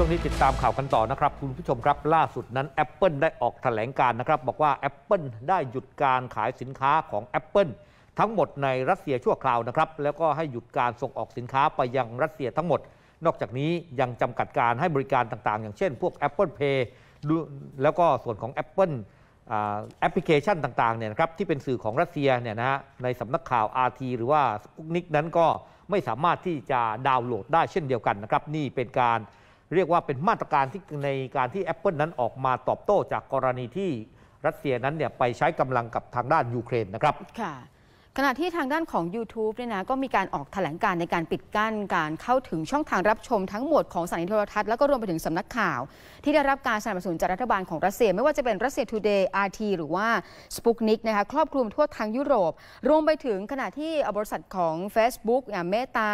ช่วงนี้ติดตามข่าวกันต่อนะครับคุณผู้ชมครับล่าสุดนั้น Apple ได้ออกแถลงการนะครับบอกว่า Apple ได้หยุดการขายสินค้าของ Apple ทั้งหมดในรัสเซียชั่วคราวนะครับแล้วก็ให้หยุดการส่งออกสินค้าไปยังรัสเซียทั้งหมด นอกจากนี้ยังจำกัดการให้บริการต่างๆ อย่างเช่น พวก Apple Pay แล้วก็ส่วนของ Apple แอปพลิเคชันต่างๆเนี่ยนะครับที่เป็นสื่อของรัสเซียเนี่ยนะฮะในสำนักข่าว RT หรือว่าสปุกนิกนั้นก็ไม่สามารถที่จะดาวน์โหลดได้เช่นเดียวกันนะครับนี่เป็นการเรียกว่าเป็นมาตรการที่ในการที่ Apple นั้นออกมาตอบโต้ จากกรณีที่รัสเซียนั้นเนี่ยไปใช้กำลังกับทางด้านยูเครนนะครับค่ะ ขณะที่ทางด้านของ YouTube เนี่ยนะก็มีการออกแถลงการในการปิดกั้นการเข้าถึงช่องทางรับชมทั้งหมดของสถานีโทรทัศน์ แล้วก็รวมไปถึงสำนักข่าว ที่ได้รับการสนับสนุนจากรัฐบาลของรัสเซียไม่ว่าจะเป็นรัสเซียทูเดย์อาร์ทีหรือว่าสปุกนิกนะคะครอบคลุมทั่วทั้งยุโรป รวมไปถึงขณะที่บริษัทของ Facebook อย่างเมตา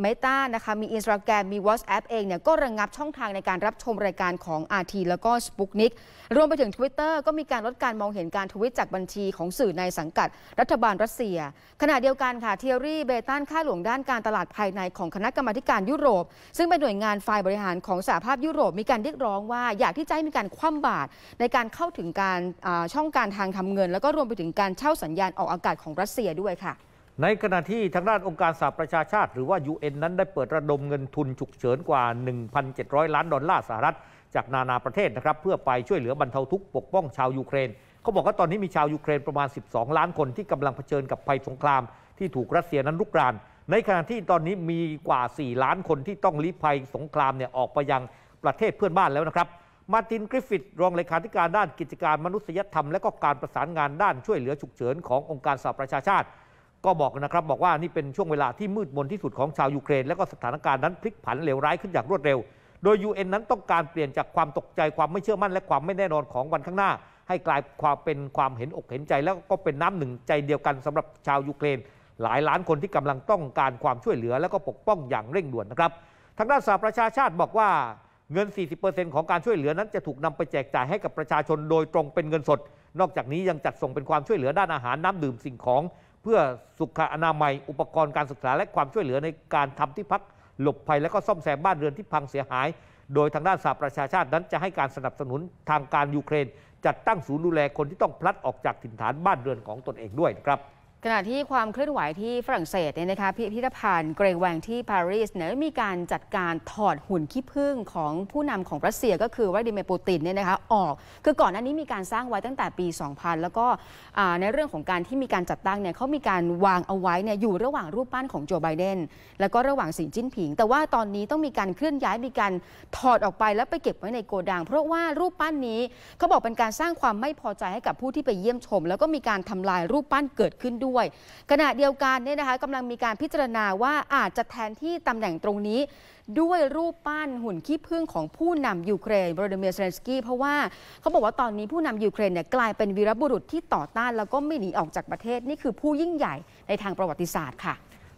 เมตานะคะ มี Instagram มี WhatsApp เองเนี่ยก็ระงงับช่องทางในการรับชมรายการของ RT แล้วก็สปุกนิกรวมไปถึง Twitter ก็มีการลดการมองเห็นการทวิตจากบัญชีของสื่อในสังกัดรัฐบาลรัสเซีย ขณะเดียวกันค่ะเทียรี่เบตันค่าหลวงด้านการตลาดภายในของคณะกรรมาการยุโรป ซึ่งเป็นหน่วยงานฝ่ายบริหารของสหภาพยุโรปมีการเรียกร้องว่า อยากที่จะให้มีการคว่ำบาตรในการเข้าถึงการช่องการทางทำเงิน แล้วก็รวมไปถึงการเช่าสัญญาณออกอากาศของรัสเซียด้วยค่ะในขณะที่ทางด้านองค์การสหประชาชาติ หรือว่า UN นั้นได้เปิดระดมเงินทุนฉุกเฉินกว่า 1,700 ล้านดอลลาร์สหรัฐ จากนานาประเทศนะครับเพื่อไปช่วยเหลือบรรเทาทุกข์ปกป้องชาวยูเครนเขาบอกว่าตอนนี้มีชาวยูเครนประมาณ 12 ล้านคนที่กำลังเผชิญกับภัยสงครามที่ถูกรัสเซียนั้นลุกราน ในขณะที่ตอนนี้มีกว่า 4 ล้านคนที่ต้องลี้ภัยสงครามเนี่ยออกไปยังประเทศเพื่อนบ้านแล้วนะครับมาตินกริฟฟิตรองเลขาธิการด้านกิจการมนุษยธรรมและก็การประสานงานด้านช่วยเหลือฉุกเฉินขององค์การสหประชาชาติก็บอกนะครับบอกว่านี่เป็นช่วงเวลาที่มืดมนที่สุดของชาวยูเครนและก็สถานการณ์นั้นพลิกผันเลวร้ายขึ้นอย่างรวดเร็ว โดย UN นั้นต้องการเปลี่ยนจากความตกใจความไม่เชื่อมั่นและความไม่แน่นอนของวันข้างหน้า ให้กลายความเป็นความเห็นอกเห็นใจ แล้วก็เป็นน้ำหนึ่งใจเดียวกันสำหรับชาวยูเครน หลายล้านคนที่กำลังต้องการความช่วยเหลือและก็ปกป้องอย่างเร่งด่วนนะครับ ทางด้านสหประชาชาติบอกว่าเงิน 40%ของการช่วยเหลือนั้นจะถูกนำไปแจกจ่ายให้กับประชาชน โดยตรงเป็นเงินสด นอกจากนี้ยังจัดส่งเป็นความช่วยเหลือด้านอาหารน้ำดื่มสิ่งของพื่อสุขอนามัยอุปกรณ์การศึกษาและความช่วยเหลือในการทำที่พัก หลบภัยและก็ซ่อมแซมบ้านเรือนที่พังเสียหาย โดยทางด้านสหประชาชาตินั้นจะให้การสนับสนุนทางการยูเครน จัดตั้งศูนย์ดูแลคนที่ต้องพลัดออกจากถิ่นฐานบ้านเรือนของตนเองด้วยนะครับขณะที่ความเคลื่อนไหวที่ฝรั่งเศสเนี่ยนะคะพิพิธภัณฑ์ เกรงแวงที่ปารีสเนี่ยมีการจัดการถอดหุ่นขี้ผึ้งของผู้นำของรัสเซียก็คือวลาดิเมียร์ปูตินเนี่ยนะคะออก คือก่อนหน้านี้มีการสร้างไว้ตั้งแต่ปี 2000 แล้วก็ในเรื่องของการที่มีการจัดตั้งเนี่ยเขามีการวางเอาไว้เนี่ยอยู่ระหว่างรูปปั้นของโจไบเดน แล้วก็ระหว่างสีจิ้นผิง แต่ว่าตอนนี้ต้องมีการเคลื่อนย้ายมีการถอดออกไป แล้วไปเก็บไว้ในโกดัง เพราะว่ารูปปั้นนี้เขาบอกเป็นการสร้างความไม่พอใจให้กับผู้ที่ไปเยี่ยมชม แล้วก็มีการทำลายรูปปั้นเกิดขึ้นด้วยด้วยขณะเดียวกันเนี่ยนะคะกำลังมีการพิจารณาว่าอาจจะแทนที่ตำแหน่งตรงนี้ ด้วยรูปปั้นหุ่นขี้ผึ้งของผู้นำยูเครนโรดเมียร์เซเลนสกี้เพราะว่าเขาบอกว่าตอนนี้ผู้นำยูเครนเนี่ยกลายเป็นวีรบุรุษที่ต่อต้าน แล้วก็ไม่หนีออกจากประเทศนี่คือผู้ยิ่งใหญ่ในทางประวัติศาสตร์ค่ะ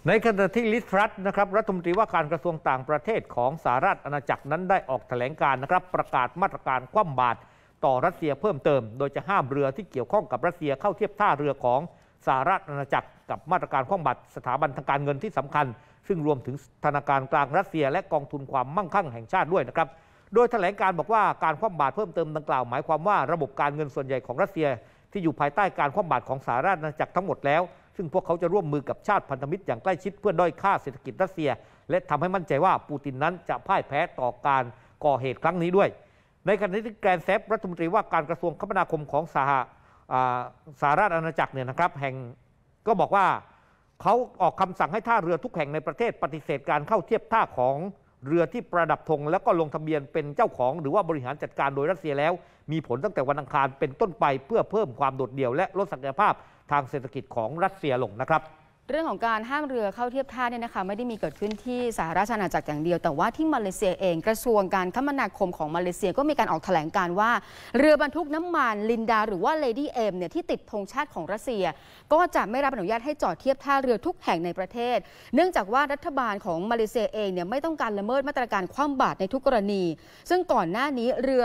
ในขณะที่ลิทรัตนะครับรัฐมนตรีว่าการกระทรวงต่างประเทศของสหรัฐอาณาจักรนั้นได้ออกแถลงการนะครับ ประกาศมาตรการคว่ำบาตรต่อรัสเซียเพิ่มเติม โดยจะห้ามเรือที่เกี่ยวข้องกับรัสเซียเข้าเทียบท่าเรือของสหรัฐอาณาจักรกับมาตรการคว่ำบัตรสถาบันทางการเงินที่สำคัญ ซึ่งรวมถึงธนาคารกลางรัสเซีย และกองทุนความมั่งคั่งแห่งชาติด้วยนะครับโดยแถลงการบอกว่าการคว่ำบาตรเพิ่มเติมดังกล่าวหมายความว่าระบบการเงินส่วนใหญ่ของรัสเซีย ที่อยู่ภายใต้การคว่ำบาตรของสหรัฐอาณาจักรทั้งหมดแล้ว ซึ่งพวกเขาจะร่วมมือกับชาติพันธมิตร อย่างใกล้ชิดเพื่อด้อยค่าเศรษฐกิจรัสเซีย และทำให้มั่นใจว่าปูตินนั้นจะพ่ายแพ้ต่อการก่อเหตุครั้งนี้ด้วย ในขณะที่แกรนแซฟรัฐมนตรีว่าการกระทรวงคมนาคมของสหสหราชอาณาจักรเนี่ยนะครับ แห่งก็บอกว่าเขาออกคำสั่งให้ท่าเรือทุกแห่งในประเทศปฏิเสธการเข้าเทียบท่าของเรือที่ประดับธงแล้วก็ลงทะเบียนเป็นเจ้าของหรือว่าบริหารจัดการโดยรัสเซียแล้ว มีผลตั้งแต่วันอังคารเป็นต้นไป เพื่อเพิ่มความโดดเดี่ยวและลดศักยภาพทางเศรษฐกิจของรัสเซียลงนะครับเรื่องของการห้ามเรือเข้าเทียบท่าเนี่ยนะคะไม่ได้มีเกิดขึ้นที่สหราชอาณาจักรอย่างเดียวแต่ว่าที่มาเลเซียเองกระทรวงการคมนาคมของมาเลเซียก็มีการออกแถลงการว่าเรือบรรทุกน้ำมันลินดา หรือว่าเลดี้เอ็มเนี่ยที่ติดธงชาติของรัสเซีย ก็จะไม่รับอนุญาตให้จอดเทียบท่าเรือทุกแห่งในประเทศ เนื่องจากว่ารัฐบาลของมาเลเซียเองเนี่ยไม่ต้องการละเมิดมาตรการคว่ำบาตรในทุกกรณี ซึ่งก่อนหน้านี้เรือ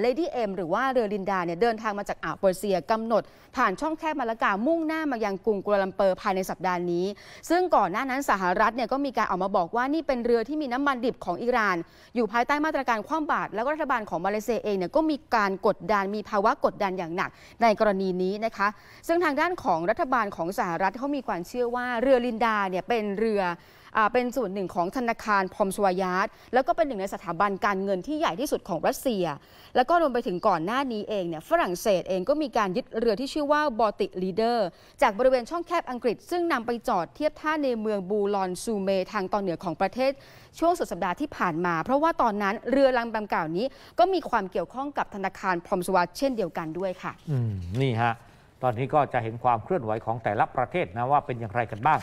เลดี้เอ็มหรือว่าเรือลินดาเนี่ยเดินทางมาจากอ่าวเปอร์เซีย กำหนด ผ่านช่องแคบมาละกามุ่งหน้ามายังกรุงกัวลาลัมเปอร์ภายในสัปดาห์นี้ซึ่งก่อนหน้านั้นสหรัฐเนี่ยก็มีการออกมาบอกว่านี่เป็นเรือที่มีน้ำมันดิบของอิหร่าน อยู่ภายใต้มาตรการคว่ำบาตรแล้วก็รัฐบาลของมาเลเซียเองเนี่ยก็มีการกดดันมีภาวะกดดันอย่างหนักในกรณีนี้นะคะซึ่งทางด้านของรัฐบาลของสหรัฐเขามีความเชื่อว่าเรือลินดาเนี่ยเป็นเรือเป็นส่วนหนึ่งของธนาคารพอมสวายาตแล้วก็เป็นหนึ่งในสถาบันการเงินที่ใหญ่ที่สุดของรัสเซีย แล้วก็รวมไปถึงก่อนหน้านี้เองเนี่ยฝรั่งเศสเองก็มีการยึดเรือที่ชื่อว่าบอติลีเดอร์จากบริเวณช่องแคบอังกฤษซึ่งนำไปจอดเทียบท่าในเมืองบูลอนซูเม ทางตอนเหนือของประเทศ ช่วงสุดสัปดาห์ที่ผ่านมา เพราะว่าตอนนั้นเรือลำดังกล่าวนี้ ก็มีความเกี่ยวข้องกับธนาคารพอมสวาเช่นเดียวกันด้วยค่ะนี่ฮะตอนนี้ก็จะเห็นความเคลื่อนไหวของแต่ละประเทศนะว่าเป็นอย่างไรกันบ้าง